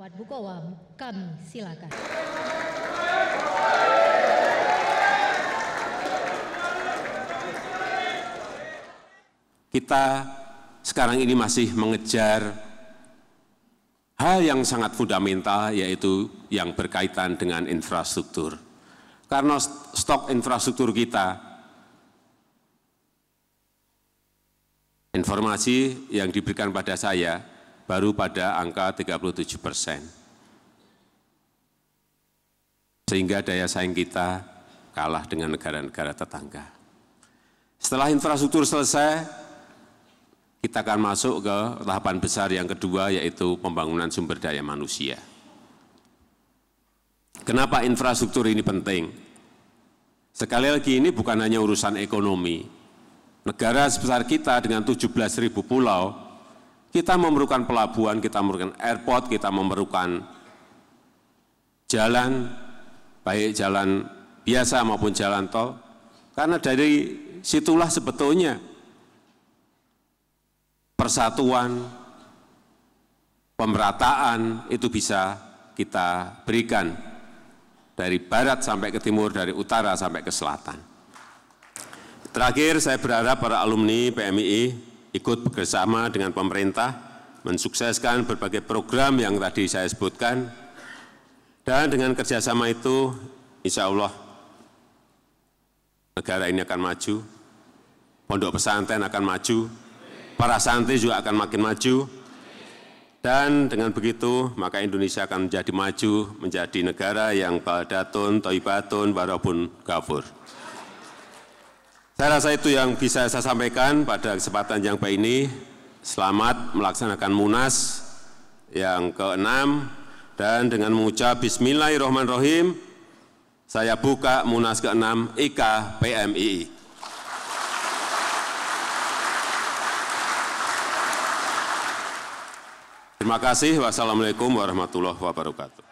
Bapak Bukowam, kami silakan. Kita sekarang ini masih mengejar hal yang sangat fundamental yaitu yang berkaitan dengan infrastruktur. Karena stok infrastruktur kita informasi yang diberikan pada saya baru pada angka 37 persen. Sehingga daya saing kita kalah dengan negara-negara tetangga. Setelah infrastruktur selesai, kita akan masuk ke tahapan besar yang kedua yaitu pembangunan sumber daya manusia. Kenapa infrastruktur ini penting? Sekali lagi ini bukan hanya urusan ekonomi. Negara sebesar kita dengan 17.000 pulau kita memerlukan pelabuhan, kita memerlukan airport, kita memerlukan jalan, baik jalan biasa maupun jalan tol. Karena dari situlah sebetulnya persatuan, pemerataan itu bisa kita berikan dari barat sampai ke timur, dari utara sampai ke selatan. Terakhir, saya berharap para alumni PMII ikut bekerjasama dengan pemerintah mensukseskan berbagai program yang tadi saya sebutkan, dan dengan kerjasama itu, insya Allah, negara ini akan maju, pondok pesantren akan maju, para santri juga akan makin maju, dan dengan begitu maka Indonesia akan menjadi maju, menjadi negara yang baldatun, toibatun, warabun, gafur. Saya rasa itu yang bisa saya sampaikan pada kesempatan yang baik ini. Selamat melaksanakan Munas yang ke keenam dan dengan mengucap Bismillahirrahmanirrahim saya buka Munas keenam IK PMI. Terima kasih. Wassalamualaikum warahmatullahi wabarakatuh.